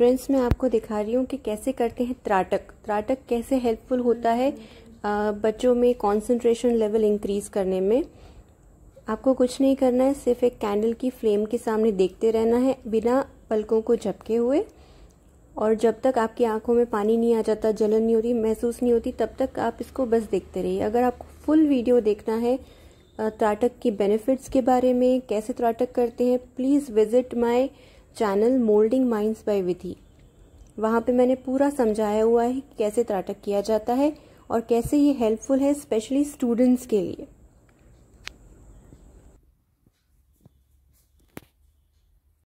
friends मैं आपको दिखा रही हूँ कि कैसे करते हैं त्राटक त्राटक कैसे हेल्पफुल होता है बच्चों में कंसंट्रेशन लेवल इंक्रीज करने में आपको कुछ नहीं करना है सिर्फ एक कैंडल की फ्लेम के सामने देखते रहना है बिना पलकों को झपके हुए और जब तक आपकी आंखों में पानी नहीं आ जाता जलन नहीं होती महसूस नहीं होती तब तक आप इसको बस देखते रहिए अगर आपको फुल वीडियो देखना है त्राटक के बेनिफिट्स के बारे में कैसे त्राटक करते हैं please visit my channel moulding minds by Vidhi वहां पे मैंने पूरा समझाया हुआ है कि कैसे त्राटक किया जाता है और कैसे ये हेल्पफुल है स्पेशली स्टूडेंट्स के लिए